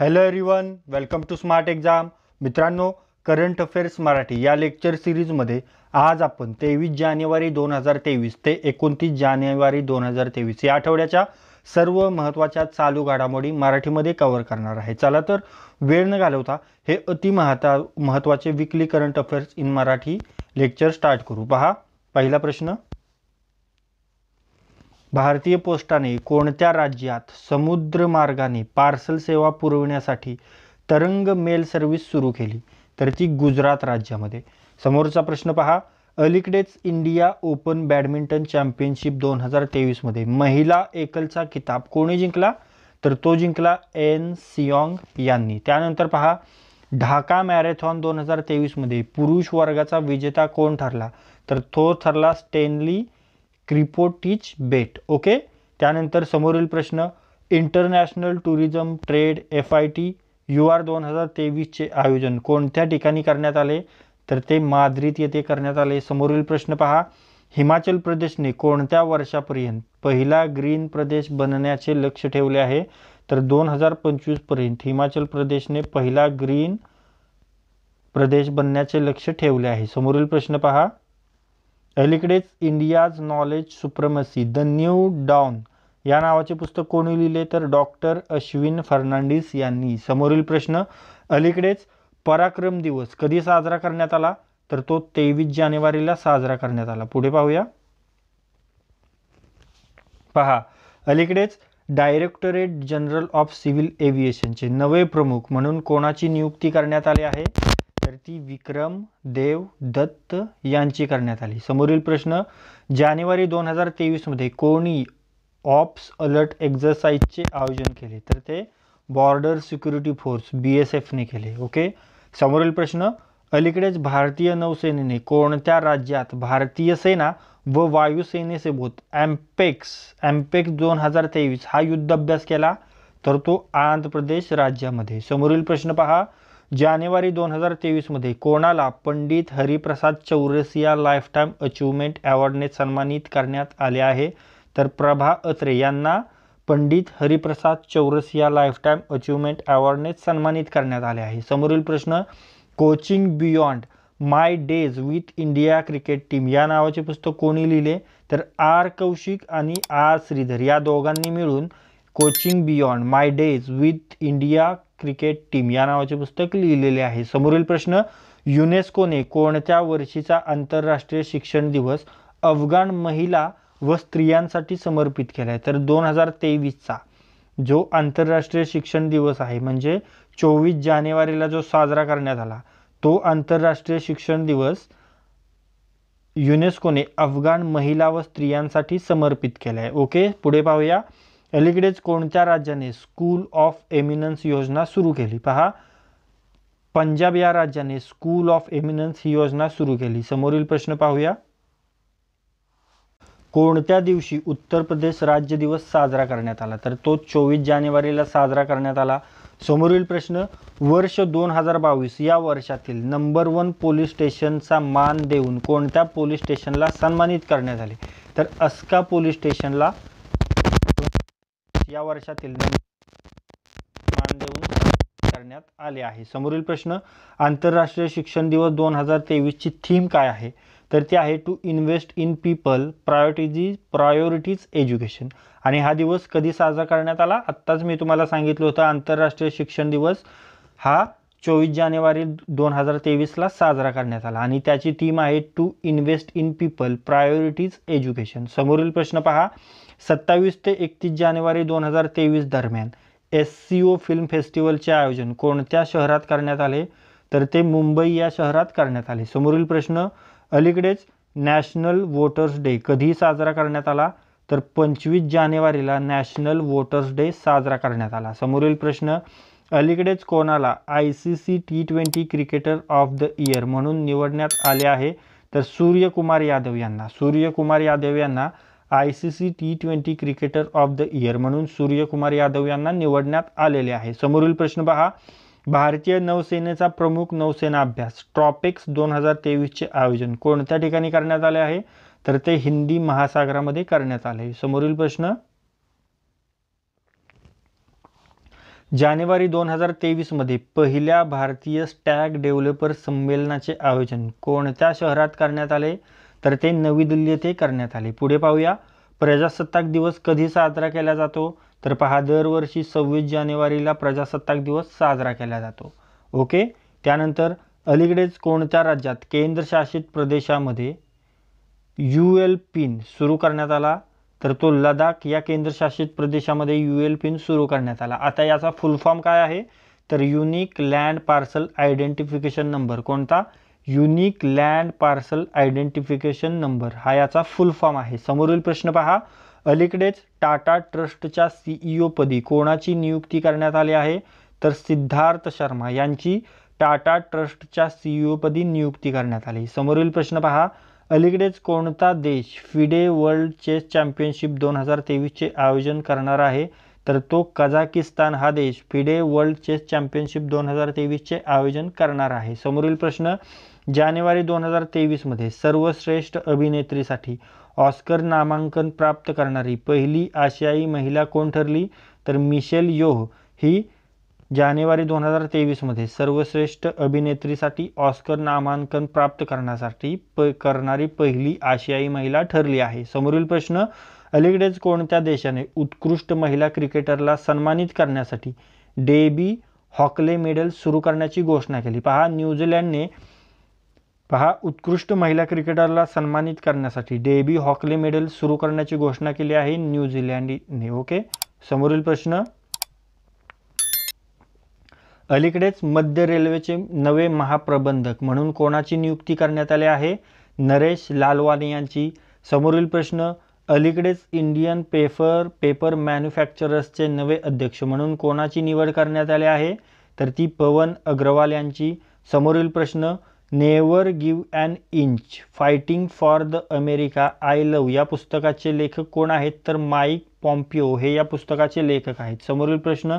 hello everyone welcome to smart exam मित्रांनो current affairs Marathi या lecture सिरीजमध्ये आज आपण तेवीस जानेवारी दोन हजार तेवीस ते एकोणतीस जानेवारी दोन हजार तेवीस या आठवड्याच्या सर्व महत्त्वाच्या चालू घडामोडी मराठीमध्ये कव्हर करणार आहे चला तर वेळ न घालवता हे अति महत्त्वाचे weekly current affairs in Marathi lecture start करू पहा पहिला प्रश्न भारतीय पोस्टाने कोणत्या राज्यात समुद्र मार्गाने पार्सल सेवा पुरवण्यासाठी तरंग मेल सर्व्हिस सुरू केली तर ती गुजरात राज्यामध्ये समोरचा प्रश्न पहा अलीकडेच इंडिया ओपन बॅडमिंटन चॅम्पियनशिप दोन हजार तेवीसमध्ये महिला एकलचा किताब कोणी जिंकला तर तो जिंकला एन सियोंग यांनी त्यानंतर पहा ढाका मॅरेथॉन दोन हजार तेवीसमध्ये पुरुष वर्गाचा विजेता कोण ठरला तर तो ठरला स्टेनली क्रिपोटीच बेट ओके त्यानंतर समोरील प्रश्न international tourism trade F I T U R दोन हजार तेवीसचे आयोजन कोणत्या ठिकाणी करण्यात आले तर ते माद्रीत येथे करण्यात आले समोरील प्रश्न पहा हिमाचल प्रदेशने कोणत्या वर्षापर्यंत पहिला ग्रीन प्रदेश बनण्याचे लक्ष ठेवले आहे तर दोन हजार पंचवीसपर्यंत हिमाचल प्रदेशने पहिला ग्रीन प्रदेश बनण्याचे लक्ष ठेवले आहे समोरील प्रश्न पहा अलीकडेच India's knowledge supremacy the new dawn या नावाचे पुस्तक कोणी लिहिले तर डॉक्टर अश्विन फर्नांडिस यांनी समोरील प्रश्न अलीकडेच पराक्रम दिवस कधी साजरा करण्यात आला तर तो तेवीस जानेवारीला साजरा करण्यात आला पुढे पाहूया पहा अलीकडेच डायरेक्टोरेट जनरल ऑफ सिव्हिल एव्हिएशनचे नवे प्रमुख म्हणून कोणाची नियुक्ती करण्यात आली आहे तर ती विक्रम देव दत्त यांची करण्यात आली समोरील प्रश्न जानेवारी दोन हजार तेवीसमध्ये कोणी ऑप्स अलर्ट एक्झरसाइजचे आयोजन केले तर ते border security force B S एफने केले ओके समोरील प्रश्न अलीकडेच भारतीय नौसेनेने कोणत्या राज्यात भारतीय सेना व वायुसेनेसोबत एम्पेक्स एम्पेक्स दोन हजार तेवीस हा युद्ध अभ्यास केला तर तो आंध्र प्रदेश राज्यामध्ये समोरील प्रश्न पहा जानेवारी दोन हजार तेवीसमध्ये कोणाला पंडित हरिप्रसाद चौरसिया लाईफटाईम अचिव्हमेंट अवॉर्डने सन्मानित करण्यात आले आहे तर प्रभा अत्रे यांना पंडित हरिप्रसाद चौरसिया लाईफटाईम अचिव्हमेंट अवॉर्डने सन्मानित करण्यात आले आहे समोरील प्रश्न coaching beyond my days with India cricket team या नावाचे पुस्तक कोणी लिहिले तर आर कौशिक आणि आर श्रीधर या दोघांनी मिळून coaching beyond my days with India cricket team या नावाचे पुस्तक लिहिलेले आहे समोरील प्रश्न युनेस्कोने कोणत्या वर्षीचा आंतरराष्ट्रीय शिक्षण दिवस अफगाण महिला व स्त्रियांसाठी समर्पित केला आहे तर दोन हजार तेवीसचा जो आंतरराष्ट्रीय शिक्षण दिवस आहे म्हणजे चोवीस जानेवारीला जो साजरा करण्यात आला तो आंतरराष्ट्रीय शिक्षण दिवस युनेस्कोने अफगाण महिला व स्त्रियांसाठी समर्पित केला आहे ओके पुढे पाहूया अलीकडेच कोणत्या राज्याने स्कूल ऑफ एमिनन्स योजना सुरू केली पहा पंजाब या राज्याने स्कूल ऑफ एमिनन्स ही योजना सुरू केली समोरील प्रश्न पाहूया कोणत्या दिवशी उत्तर प्रदेश राज्य दिवस साजरा करण्यात आला तर तो चोवीस जानेवारीला साजरा करण्यात आला समोरील प्रश्न वर्ष दोन हजार बावीस या वर्षातील नंबर वन पोलीस स्टेशनचा मान देऊन कोणत्या पोलीस स्टेशनला सन्मानित करण्यात आले तर अस्का पोलीस स्टेशनला या वर्षातील देऊन करण्यात आले आहे समोरील प्रश्न आंतरराष्ट्रीय शिक्षण दिवस दोन हजार ची थीम काय आहे तर ती आहे to invest in people priorities priorities education आणि हा दिवस कधी साजरा करण्यात आला आत्ताच मी तुम्हाला सांगितलं होतं आंतरराष्ट्रीय शिक्षण दिवस हा चोवीस जानेवारी दोन हजार तेवीसला साजरा करण्यात आला आणि त्याची थीम आहे to invest in people priorities education समोरील प्रश्न पहा सत्तावीस ते एकतीस जानेवारी दोन हजार तेवीस दरम्यान एस सी ओ फिल्म फेस्टिवलचे आयोजन कोणत्या शहरात करण्यात आले तर ते मुंबई या शहरात करण्यात आले समोरील प्रश्न अलीकडेच नॅशनल वोटर्स डे कधी साजरा करण्यात आला तर पंचवीस जानेवारीला नॅशनल वोटर्स डे साजरा करण्यात आला समोरील प्रश्न अलीकडेच कोणाला I C C T twenty cricketer of the year म्हणून निवडण्यात आले आहे तर सूर्यकुमार यादव यांना सूर्यकुमार यादव यांना I C C T twenty cricketer of the year म्हणून सूर्यकुमार यादव यांना निवडण्यात आलेले आहे समोरील प्रश्न पहा भारतीय नौसेनेचा प्रमुख नौसेना अभ्यास ट्रॉपिक्स दोन हजार तेवीसचे आयोजन कोणत्या ठिकाणी करण्यात आले आहे तर ते हिंदी महासागरामध्ये करण्यात आले समोरील प्रश्न जानेवारी दोन हजार मध्ये पहिल्या भारतीय स्टॅग डेव्हलपर संमेलनाचे आयोजन कोणत्या शहरात करण्यात आले तर ते नवी दिल्ली येथे करण्यात आले पुढे पाहूया प्रजासत्ताक दिवस कधी साजरा केला जातो तर पहा दरवर्षी सव्वीस जानेवारीला प्रजासत्ताक दिवस साजरा केला जातो ओके त्यानंतर अलीकडेच कोणत्या राज्यात केंद्रशासित प्रदेशामध्ये यू एल पिन सुरू करण्यात आला तर तो लडाख या केंद्रशासित प्रदेशामध्ये यू एल पिन सुरू करण्यात आला आता याचा फुल फॉर्म काय आहे तर unique land parcel identification number कोणता unique land parcel identification number हा याचा फुल फॉर्म आहे समोरील प्रश्न पहा अलीकडेच टाटा ट्रस्टच्या सीईओ e पदी कोणाची नियुक्ती करण्यात आली आहे तर सिद्धार्थ शर्मा यांची टाटा ट्रस्टच्या e पदी नियुक्ती करण्यात आली समोरील प्रश्न पहा अलीकडेच कोणता देश फिडे वर्ल्ड चेस चॅम्पियनशिप दोन हजार तेवीसचे आयोजन करणार आहे तर तो कझाकिस्तान हा देश फिडे वर्ल्ड चेस चॅम्पियनशिप दोन हजार तेवीसचे आयोजन करणार आहे समोरील प्रश्न जानेवारी दोन हजार तेवीसमध्ये सर्वश्रेष्ठ अभिनेत्रीसाठी ऑस्कर नामांकन प्राप्त करणारी पहिली आशियाई महिला कोण ठरली तर मिशेल योह ही जानेवारी दोन हजार तेवीसमध्ये सर्वश्रेष्ठ अभिनेत्रीसाठी ऑस्कर नामांकन प्राप्त करण्यासाठी प करणारी पहिली आशियाई महिला ठरली आहे समोरील प्रश्न अलीकडेच कोणत्या देशाने उत्कृष्ट महिला क्रिकेटरला सन्मानित करण्यासाठी डेबी हॉकले मेडल सुरू करण्याची घोषणा केली पहा न्यूझीलँडने पहा उत्कृष्ट महिला क्रिकेटरला सन्मानित करण्यासाठी डेबी हॉकले मेडल सुरू करण्याची घोषणा केली आहे न्यूझीलंडने ओके समोरील प्रश्न अलीकडेच मध्य रेल्वेचे नवे महाप्रबंधक म्हणून कोणाची नियुक्ती करण्यात आली आहे नरेश लालवानी यांची समोरील प्रश्न अलीकडेच इंडियन पेपर पेपर मॅन्युफॅक्चरर्सचे नवे अध्यक्ष म्हणून कोणाची निवड करण्यात आली आहे तर ती पवन अग्रवाल यांची समोरील प्रश्न never give an inch fighting for the America I love या पुस्तकाचे लेखक कोण आहेत तर माईक पॉम्पिओ हे या पुस्तकाचे लेखक आहेत समोरील प्रश्न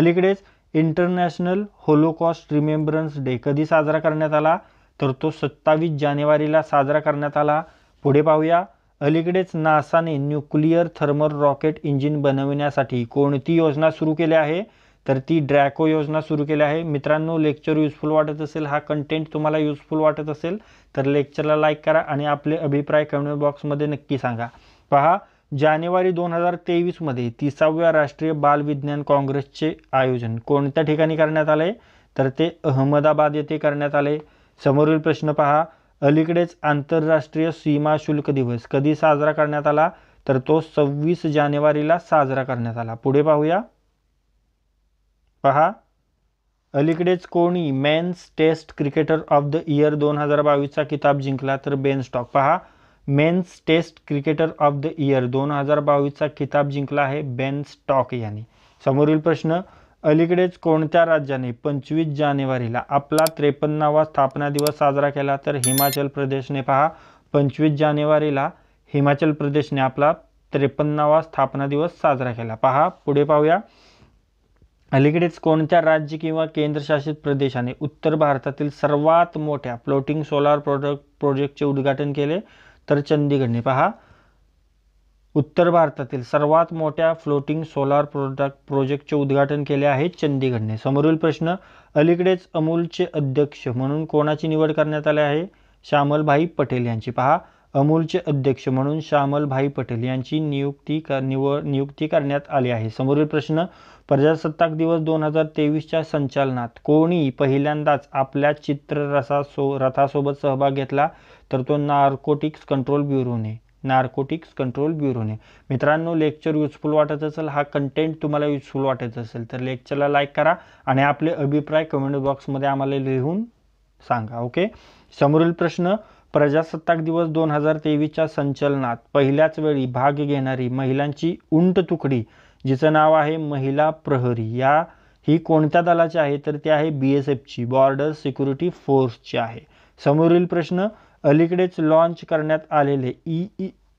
अलीकडेच इंटरनॅशनल होलोकॉस्ट रिमेंबरन्स डे कधी साजरा करण्यात आला तर तो सत्तावीस जानेवारीला साजरा करण्यात आला पुढे पाहूया अलीकडेच नासाने न्यूक्लिअर थर्मल रॉकेट इंजिन बनवण्यासाठी कोणती योजना सुरू केली आहे तर ती ड्रॅको योजना सुरू केली आहे मित्रांनो लेक्चर युजफुल वाटत असेल हा कंटेंट तुम्हाला युजफुल वाटत असेल तर लेक्चरला लाईक करा आणि आपले अभिप्राय कमेंट बॉक्समध्ये नक्की सांगा पहा जानेवारी दोन हजार तेवीसमध्ये तिसाव्या राष्ट्रीय बालविज्ञान काँग्रेसचे आयोजन कोणत्या ठिकाणी करण्यात आले तर ते अहमदाबाद येथे करण्यात आले समोरील प्रश्न पहा अलीकडेच आंतरराष्ट्रीय सीमा शुल्क दिवस कधी साजरा करण्यात आला तर तो सव्वीस जानेवारीला साजरा करण्यात आला पुढे पाहूया पहा अलीकडेच कोणी men's test cricketer of the year दोन हजार बावीसचा किताब जिंकला तर बेन स्टॉक पहा men's test cricketer of the year दोन हजार बावीसचा किताब जिंकला आहे बेन स्टॉक यांनी समोरील प्रश्न अलीकडेच कोणत्या राज्याने पंचवीस जानेवारीला आपला त्रेपन्नावा स्थापना दिवस साजरा केला तर हिमाचल प्रदेशने पहा पंचवीस जानेवारीला हिमाचल प्रदेशने आपला त्रेपन्नावा स्थापना दिवस साजरा केला पहा पुढे पाहूया अलीकडेच कोणत्या राज्य किंवा केंद्रशासित प्रदेशाने उत्तर भारतातील सर्वात मोठ्या फ्लोटिंग सोलार प्रोडक्ट प्रोजेक्टचे उद्घाटन केले तर चंदीगडने पहा उत्तर भारतातील सर्वात मोठ्या फ्लोटिंग सोलार प्रोडक्ट प्रोजेक्टचे उद्घाटन केले आहे चंदीगडने समोरील प्रश्न अलीकडेच अमूलचे अध्यक्ष म्हणून कोणाची निवड करण्यात आली आहे श्यामलभाई पटेल यांची पहा अमूलचे अध्यक्ष म्हणून श्यामलभाई पटेल यांची नियुक्ती नियुक्ती करण्यात आली आहे समोरील प्रश्न प्रजासत्ताक दिवस दोन हजार तेवीसच्या संचालनात कोणी पहिल्यांदाच आपल्या चित्ररसासो रथासोबत सहभाग घेतला तर तो नार्कोटिक्स कंट्रोल ब्युरोने नार्कोटिक्स कंट्रोल ब्युरोने मित्रांनो लेक्चर युजफुल वाटत असेल हा कंटेंट तुम्हाला युजफुल वाटत असेल तर लेक्चरला लाईक करा आणि आपले अभिप्राय कमेंट बॉक्समध्ये आम्हाला लिहून सांगा ओके समोरील प्रश्न प्रजासत्ताक दिवस दोन हजार तेवीसच्या संचलनात पहिल्याच वेळी भाग घेणारी महिलांची उंट तुकडी जिचं नाव आहे महिला प्रहरी या ही कोणत्या दलाची आहे तर ती आहे बी एस एफची बॉर्डर सिक्युरिटी फोर्सची आहे समोरील प्रश्न अलीकडेच लॉन्च करण्यात आलेले ई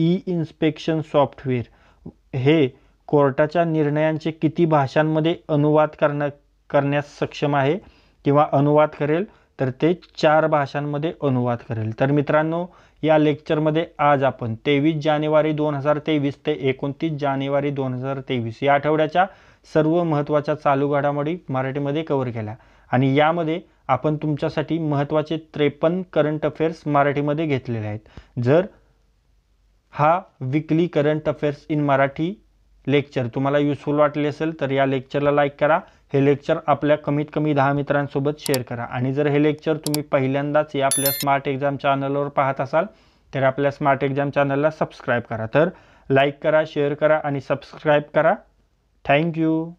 ई इन्स्पेक्शन सॉफ्टवेअर हे कोर्टाच्या निर्णयांचे किती भाषांमध्ये अनुवाद करण्या करण्यास सक्षम आहे किंवा अनुवाद करेल तर ते चार भाषांमध्ये अनुवाद करेल तर मित्रांनो या लेक्चरमध्ये आज आपण तेवीस जानेवारी दोन हजार तेवीस ते एकोणतीस जानेवारी दोन हजार तेवीस या आठवड्याच्या सर्व महत्त्वाच्या चालू घडामोडी मराठीमध्ये कव्हर केल्या आणि यामध्ये आपण तुमच्यासाठी महत्त्वाचे त्रेपन्न करंट अफेअर्स मराठीमध्ये घेतलेले आहेत जर हा weekly current affairs in Marathi lecture तुम्हाला युजफुल वाटले असेल तर या लेक्चरला लाईक करा हे लेक्चर आपल्या कमीत कमी दहा मित्रांसोबत शेअर करा आणि जर हे लेक्चर तुम्ही पहिल्यांदाच या आपल्या स्मार्ट एक्झाम चॅनलवर पाहत असाल तर आपल्या स्मार्ट एक्झाम चॅनलला सबस्क्राईब करा तर लाईक करा शेअर करा आणि सबस्क्राईब करा थँक्यू